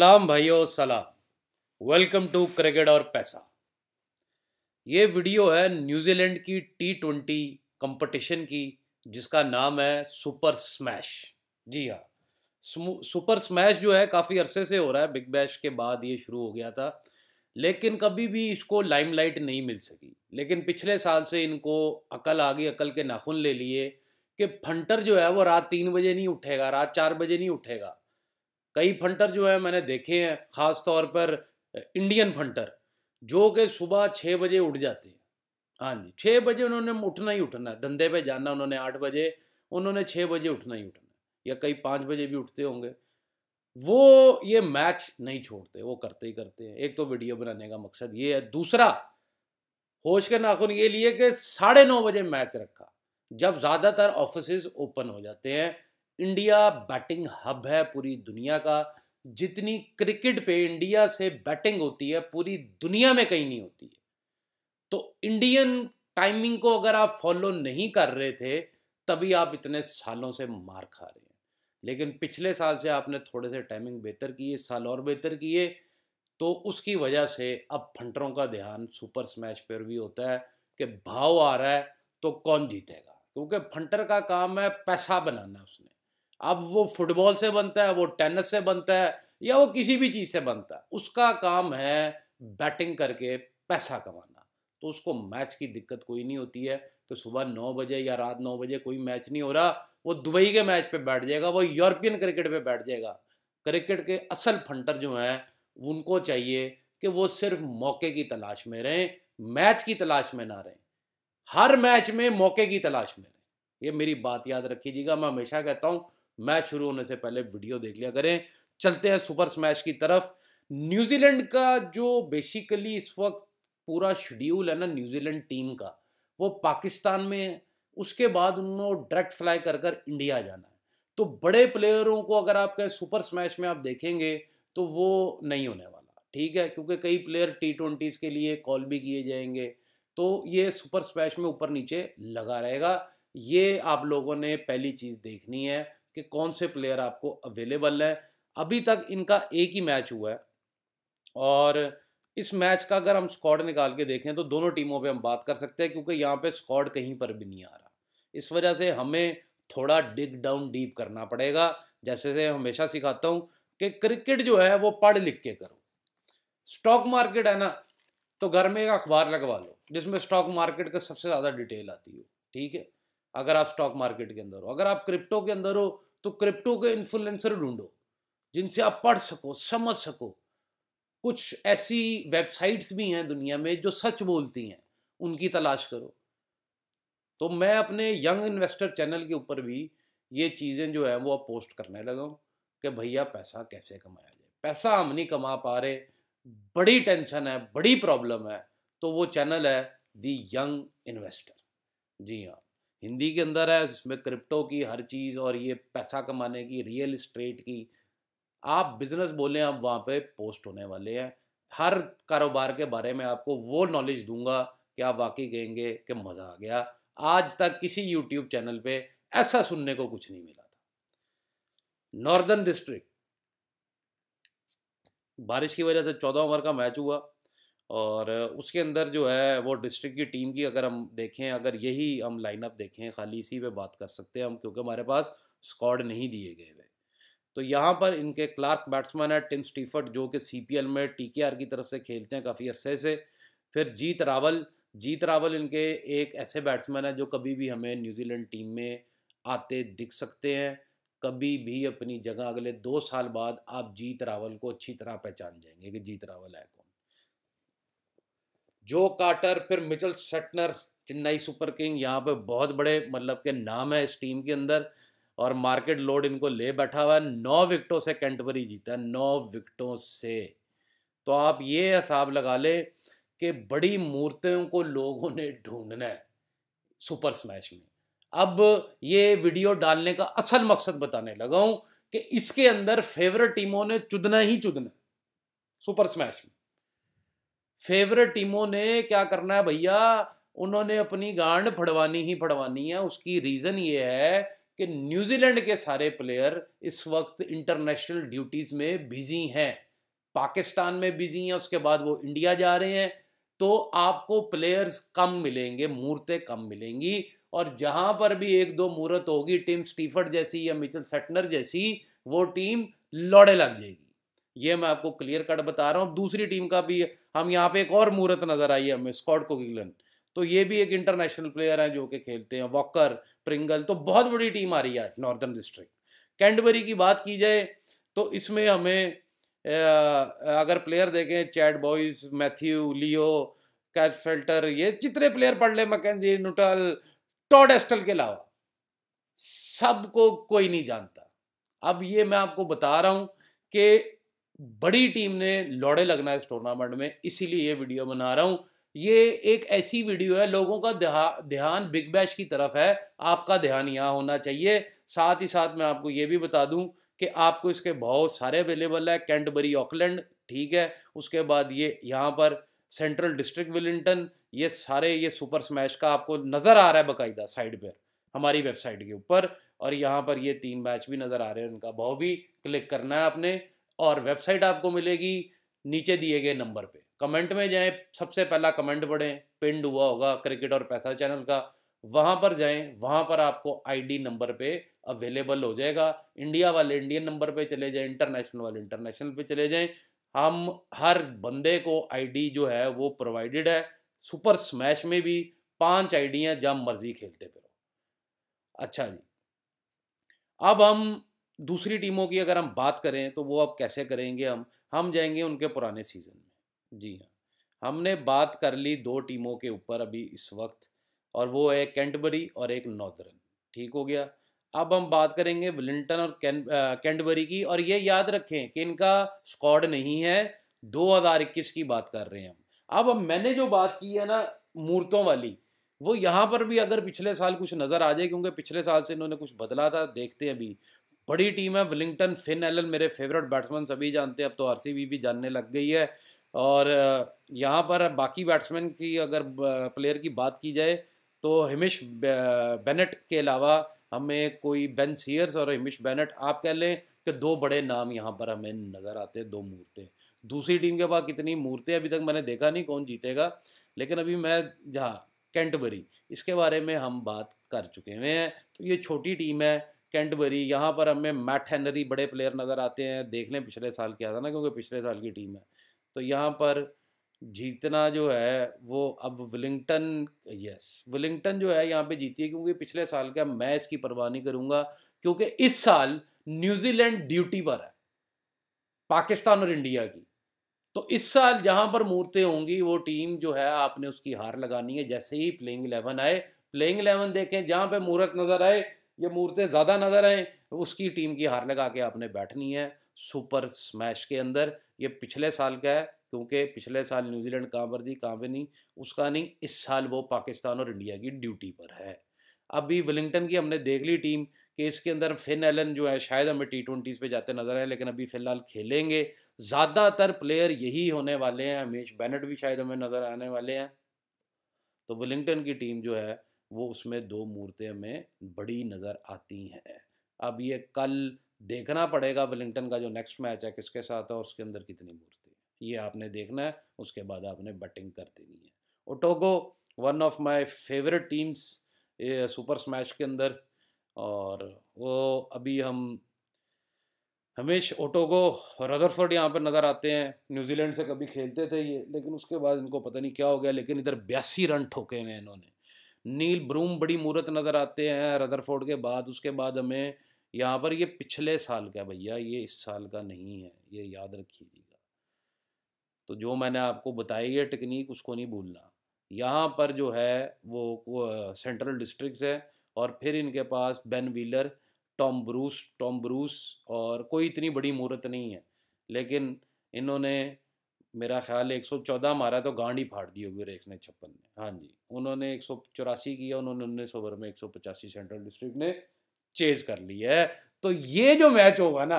सलाम भाइयों सलाम वेलकम टू क्रिकेट और पैसा ये वीडियो है न्यूजीलैंड की टी ट्वेंटी कंपटिशन की जिसका नाम है सुपर स्मैश जी हाँ सुपर स्मैश जो है काफ़ी अरसे से हो रहा है बिग बैश के बाद ये शुरू हो गया था लेकिन कभी भी इसको लाइमलाइट नहीं मिल सकी लेकिन पिछले साल से इनको अकल आ गई अकल के नाखून ले लिए कि फंटर जो है वो रात तीन बजे नहीं उठेगा रात चार बजे नहीं उठेगा कई फंटर जो है मैंने देखे हैं ख़ास तौर पर इंडियन फंटर जो कि सुबह छः बजे उठ जाते हैं हाँ जी छः बजे उन्होंने उठना ही उठना है धंधे पे जाना उन्होंने आठ बजे उन्होंने छः बजे उठना ही उठना या कई पाँच बजे भी उठते होंगे वो ये मैच नहीं छोड़ते वो करते ही करते हैं एक तो वीडियो बनाने का मकसद ये है दूसरा होश के नाखून ये लिए कि साढ़े नौ बजे मैच रखा जब ज़्यादातर ऑफिस ओपन हो जाते हैं इंडिया बैटिंग हब है पूरी दुनिया का जितनी क्रिकेट पे इंडिया से बैटिंग होती है पूरी दुनिया में कहीं नहीं होती है तो इंडियन टाइमिंग को अगर आप फॉलो नहीं कर रहे थे तभी आप इतने सालों से मार खा रहे हैं लेकिन पिछले साल से आपने थोड़े से टाइमिंग बेहतर की इस साल और बेहतर किए तो उसकी वजह से अब फंटरों का ध्यान सुपर स्मैश पर भी होता है कि भाव आ रहा है तो कौन जीतेगा क्योंकि फंटर का काम है पैसा बनाना उसने अब वो फुटबॉल से बनता है वो टेनिस से बनता है या वो किसी भी चीज़ से बनता है उसका काम है बैटिंग करके पैसा कमाना तो उसको मैच की दिक्कत कोई नहीं होती है कि सुबह नौ बजे या रात नौ बजे कोई मैच नहीं हो रहा वो दुबई के मैच पे बैठ जाएगा वो यूरोपियन क्रिकेट पे बैठ जाएगा क्रिकेट के असल फंटर जो हैं उनको चाहिए कि वो सिर्फ मौके की तलाश में रहें मैच की तलाश में ना रहें हर मैच में मौके की तलाश में रहें ये मेरी बात याद रखीजिएगा मैं हमेशा कहता हूँ मैच शुरू होने से पहले वीडियो देख लिया करें चलते हैं सुपर स्मैश की तरफ न्यूजीलैंड का जो बेसिकली इस वक्त पूरा शेड्यूल है ना न्यूजीलैंड टीम का वो पाकिस्तान में है उसके बाद उन्होंने डायरेक्ट फ्लाई कर कर इंडिया जाना है तो बड़े प्लेयरों को अगर आप कहें सुपर स्मैश में आप देखेंगे तो वो नहीं होने वाला ठीक है क्योंकि कई प्लेयर टी ट्वेंटीज़ के लिए कॉल भी किए जाएंगे तो ये सुपर स्मैश में ऊपर नीचे लगा रहेगा ये आप लोगों ने पहली चीज़ देखनी है कि कौन से प्लेयर आपको अवेलेबल है अभी तक इनका एक ही मैच हुआ है और इस मैच का अगर हम स्कॉड निकाल के देखें तो दोनों टीमों पे हम बात कर सकते हैं क्योंकि यहाँ पे स्कॉड कहीं पर भी नहीं आ रहा इस वजह से हमें थोड़ा डिग डाउन डीप करना पड़ेगा जैसे से हमेशा सिखाता हूँ कि क्रिकेट जो है वो पढ़ लिख के करो स्टॉक मार्केट है ना तो घर में एक अखबार लगवा लो जिसमें स्टॉक मार्केट का सबसे ज़्यादा डिटेल आती हो ठीक है अगर आप स्टॉक मार्केट के अंदर हो अगर आप क्रिप्टो के अंदर हो तो क्रिप्टो के इन्फ्लुएंसर ढूंढो जिनसे आप पढ़ सको समझ सको कुछ ऐसी वेबसाइट्स भी हैं दुनिया में जो सच बोलती हैं उनकी तलाश करो तो मैं अपने यंग इन्वेस्टर चैनल के ऊपर भी ये चीज़ें जो है वो अब पोस्ट करने लगा हूँ कि भैया पैसा कैसे कमाया जाए पैसा हम नहीं कमा पा रहे बड़ी टेंशन है बड़ी प्रॉब्लम है तो वो चैनल है दी यंग इन्वेस्टर जी हाँ हिंदी के अंदर है जिसमें क्रिप्टो की हर चीज़ और ये पैसा कमाने की रियल इस्टेट की आप बिजनेस बोलें आप वहाँ पे पोस्ट होने वाले हैं हर कारोबार के बारे में आपको वो नॉलेज दूंगा कि आप वाकई कहेंगे कि मज़ा आ गया आज तक किसी यूट्यूब चैनल पे ऐसा सुनने को कुछ नहीं मिला था नॉर्दर्न डिस्ट्रिक्ट बारिश की वजह से चौदह ओवर का मैच हुआ और उसके अंदर जो है वो डिस्ट्रिक्ट की टीम की अगर हम देखें अगर यही हम लाइनअप देखें खाली इसी पे बात कर सकते हैं हम क्योंकि हमारे पास स्कॉड नहीं दिए गए हुए तो यहाँ पर इनके क्लार्क बैट्समैन है टिम स्टीफर्ट जो कि सी में टी की तरफ से खेलते हैं काफ़ी अरसे से फिर जीत रावल जीत रावल इनके एक ऐसे बैट्समैन है जो कभी भी हमें न्यूजीलैंड टीम में आते दिख सकते हैं कभी भी अपनी जगह अगले दो साल बाद आप जीत रावल को अच्छी तरह पहचान जाएंगे कि जीत रावल है कौन जो कार्टर फिर Mitchell Santner Chennai Super King यहाँ पे बहुत बड़े मतलब के नाम है इस टीम के अंदर और मार्केट लोड इनको ले बैठा हुआ है नौ विकटों से कैंटबरी जीता है नौ विकटों से तो आप ये हिसाब लगा लें कि बड़ी मूर्तियों को लोगों ने ढूंढना है सुपर स्मैश में अब ये वीडियो डालने का असल मकसद बताने लगा हूँ कि इसके अंदर फेवरेट टीमों ने चुदना ही चुदना सुपर स्मैश में फेवरेट टीमों ने क्या करना है भैया उन्होंने अपनी गांड फड़वानी ही फड़वानी है उसकी रीज़न ये है कि न्यूजीलैंड के सारे प्लेयर इस वक्त इंटरनेशनल ड्यूटीज़ में बिजी हैं पाकिस्तान में बिजी हैं उसके बाद वो इंडिया जा रहे हैं तो आपको प्लेयर्स कम मिलेंगे मूर्तें कम मिलेंगी और जहां पर भी एक दो मूर्त होगी टीम स्टीफर्ड जैसी या मिचल सेटनर जैसी वो टीम लौड़े लग जाएगी ये मैं आपको क्लियर कट बता रहा हूँ दूसरी टीम का भी हम यहाँ पे एक और मूर्त नज़र आई है हमें स्कॉट कोगिलन तो ये भी एक इंटरनेशनल प्लेयर हैं जो कि खेलते हैं वॉकर प्रिंगल तो बहुत बड़ी टीम आ रही है नॉर्दर्न डिस्ट्रिक्ट कैंडबरी की बात की जाए तो इसमें हमें अगर प्लेयर देखें Chad Bowes Matthew Leo Cam Fletcher ये जितने प्लेयर पढ़ ले जी नुटल टॉड एस्टल के अलावा सबको कोई नहीं जानता अब ये मैं आपको बता रहा हूँ कि बड़ी टीम ने लौड़े लगना है इस टूर्नामेंट में इसीलिए ये वीडियो बना रहा हूँ ये एक ऐसी वीडियो है लोगों का ध्यान बिग बैश की तरफ है आपका ध्यान यहाँ होना चाहिए साथ ही साथ मैं आपको ये भी बता दूँ कि आपको इसके भाव सारे अवेलेबल है कैंटबरी ऑकलैंड ठीक है उसके बाद ये यहाँ पर सेंट्रल डिस्ट्रिक्ट विलिंगटन ये सारे ये सुपर स्मैश का आपको नज़र आ रहा है बाकायदा साइड पर हमारी वेबसाइट के ऊपर और यहाँ पर ये तीन मैच भी नज़र आ रहे हैं उनका भाव भी क्लिक करना है आपने और वेबसाइट आपको मिलेगी नीचे दिए गए नंबर पे कमेंट में जाएं सबसे पहला कमेंट पढ़ें पिंड हुआ होगा क्रिकेट और पैसा चैनल का वहाँ पर जाएं वहाँ पर आपको आईडी नंबर पे अवेलेबल हो जाएगा इंडिया वाले इंडियन नंबर पे चले जाएं इंटरनेशनल वाले इंटरनेशनल पे चले जाएं हम हर बंदे को आईडी जो है वो प्रोवाइडेड है सुपर स्मैश में भी पांच आईडियाँ जब मर्जी खेलते फिर अच्छा जी अब हम दूसरी टीमों की अगर हम बात करें तो वो अब कैसे करेंगे हम हम जाएंगे उनके पुराने सीज़न में जी हाँ हमने बात कर ली दो टीमों के ऊपर अभी इस वक्त और वो है कैंटबरी और एक नॉर्दर्न ठीक हो गया अब हम बात करेंगे विलिंगटन और कैंटबरी की और ये याद रखें कि इनका स्क्वाड नहीं है 2021 की बात कर रहे हैं हम अब हम मैंने जो बात की है ना मूर्तों वाली वो यहाँ पर भी अगर पिछले साल कुछ नज़र आ जाए क्योंकि पिछले साल से इन्होंने कुछ बदला था देखते हैं अभी बड़ी टीम है विलिंगटन फिन एलन मेरे फेवरेट बैट्समैन सभी जानते हैं अब तो आर भी जानने लग गई है और यहाँ पर बाकी बैट्समैन की अगर प्लेयर की बात की जाए तो हिमिश बेनेट के अलावा हमें कोई बेन सीयर्स और हिमिश बेनेट आप कह लें कि दो बड़े नाम यहाँ पर हमें नज़र आते हैं दो मूर्तें दूसरी टीम के पास कितनी मूर्तें अभी तक मैंने देखा नहीं कौन जीतेगा लेकिन अभी मैं जहाँ कैंटबरी इसके बारे में हम बात कर चुके हुए हैं तो ये छोटी टीम है कैंटबरी यहाँ पर हमें मैट हेनरी बड़े प्लेयर नज़र आते हैं देख लें पिछले साल क्या था ना क्योंकि पिछले साल की टीम है तो यहाँ पर जीतना जो है वो अब विलिंगटन यस विलिंगटन जो है यहाँ पे जीती है क्योंकि पिछले साल का मैं इसकी परवाह नहीं करूँगा क्योंकि इस साल न्यूजीलैंड ड्यूटी पर है पाकिस्तान और इंडिया की तो इस साल जहां पर मूर्तें होंगी वो टीम जो है आपने उसकी हार लगानी है जैसे ही प्लेइंग इलेवन आए प्लेइंग इलेवन देखें जहां पे मूर्त नजर आए ये मूर्तें ज़्यादा नज़र आए उसकी टीम की हार लगा के आपने बैठनी है सुपर स्मैश के अंदर ये पिछले साल का है क्योंकि पिछले साल न्यूजीलैंड कहाँ पर थी कहाँ पर नहीं उसका नहीं इस साल वो पाकिस्तान और इंडिया की ड्यूटी पर है अभी वेलिंगटन की हमने देख ली टीम कि इसके अंदर फिन एलन जो है शायद हमें टी ट्वेंटीज़ पर जाते नजर आए लेकिन अभी फ़िलहाल खेलेंगे ज़्यादातर प्लेयर यही होने वाले हैं हमेश बैनट भी शायद हमें नज़र आने वाले हैं तो वेलिंगटन की टीम जो है वो उसमें दो मूर्तें हमें बड़ी नज़र आती हैं अब ये कल देखना पड़ेगा वेलिंगटन का जो नेक्स्ट मैच है किसके साथ है और उसके अंदर कितनी मूर्ति है ये आपने देखना है उसके बाद आपने बैटिंग कर देनी है Otago one of my favourite teams Super Smash के अंदर और वो अभी हम हमेश ओटोगो रदरफोर्ड यहाँ पर नज़र आते हैं न्यूजीलैंड से कभी खेलते थे ये लेकिन उसके बाद इनको पता नहीं क्या हो गया लेकिन इधर बयासी रन ठोके हैं इन्होंने नील ब्रूम बड़ी मूर्त नज़र आते हैं रदरफोर्ड के बाद उसके बाद हमें यहाँ पर ये पिछले साल का भैया ये इस साल का नहीं है ये याद रखिएगा तो जो मैंने आपको बताई है टेक्निक उसको नहीं भूलना यहाँ पर जो है वो, वो सेंट्रल डिस्ट्रिक्ट है और फिर इनके पास Ben Wheeler Tom Bruce Tom Bruce और कोई इतनी बड़ी मूर्त नहीं है लेकिन इन्होंने मेरा ख्याल 114 मारा तो गांड ही फाड़ दी होगी रेक्स ने छप्पन ने हाँ जी उन्होंने एक किया उन्होंने उन्नीस ओवर में एक सेंट्रल डिस्ट्रिक्ट ने चेज कर ली है तो ये जो मैच होगा ना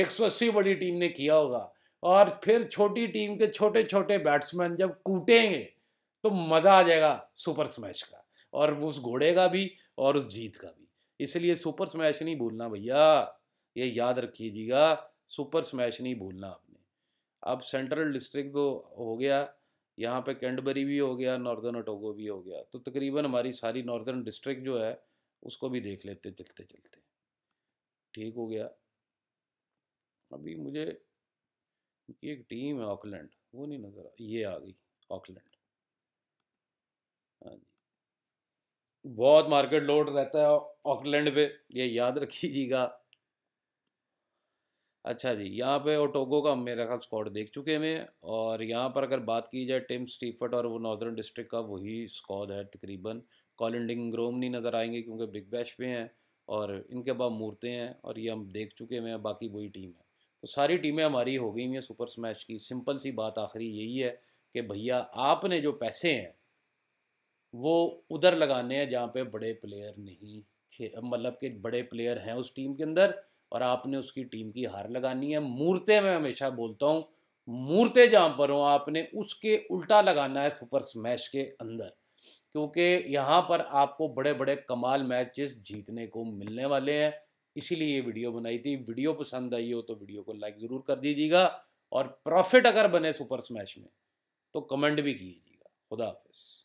180 बड़ी टीम ने किया होगा और फिर छोटी टीम के छोटे छोटे बैट्समैन जब कूटेंगे तो मज़ा आ जाएगा सुपर स्मैश का और उस घोड़े का भी और उस जीत का भी इसलिए सुपर स्मैश नहीं भूलना भैया ये याद रखिएगा सुपर स्मैश नहीं भूलना अब सेंट्रल डिस्ट्रिक्ट तो हो गया यहाँ पे कैंडबरी भी हो गया नॉर्दर्न ओटोगो भी हो गया तो तकरीबन हमारी सारी नॉर्दर्न डिस्ट्रिक्ट जो है उसको भी देख लेते चलते चलते ठीक हो गया अभी मुझे एक टीम है ऑकलैंड वो नहीं नज़र आ ये आ गई ऑकलैंड हाँ जी बहुत मार्केट लोड रहता है ऑकलैंड पे ये याद रखीजिएगा अच्छा जी यहाँ पे और का मेरा ख्याल स्कॉड देख चुके हैं और यहाँ पर अगर बात की जाए टिम स्टीफर्ट और वो नॉर्दर्न डिस्ट्रिक्ट का वही स्कॉड है तकरीबन कॉलिन ग्रोम नहीं नज़र आएंगे क्योंकि बिग बैश पे हैं और इनके बाद मूर्तें हैं और ये हम देख चुके हैं बाकी वही टीम है तो सारी टीमें हमारी हो गई हैं सुपर स्मैश की सिंपल सी बात आखिरी यही है कि भैया आपने जो पैसे हैं वो उधर लगाने हैं जहाँ पे बड़े प्लेयर नहीं मतलब के बड़े प्लेयर हैं उस टीम के अंदर और आपने उसकी टीम की हार लगानी है मूर्ते मैं हमेशा बोलता हूँ मूर्ते जहाँ पर हों आपने उसके उल्टा लगाना है सुपर स्मैश के अंदर क्योंकि यहाँ पर आपको बड़े बड़े कमाल मैचेस जीतने को मिलने वाले हैं इसीलिए ये वीडियो बनाई थी वीडियो पसंद आई हो तो वीडियो को लाइक ज़रूर कर दीजिएगा और प्रॉफिट अगर बने सुपर स्मैश में तो कमेंट भी कीजिएगा खुदा हाफिज़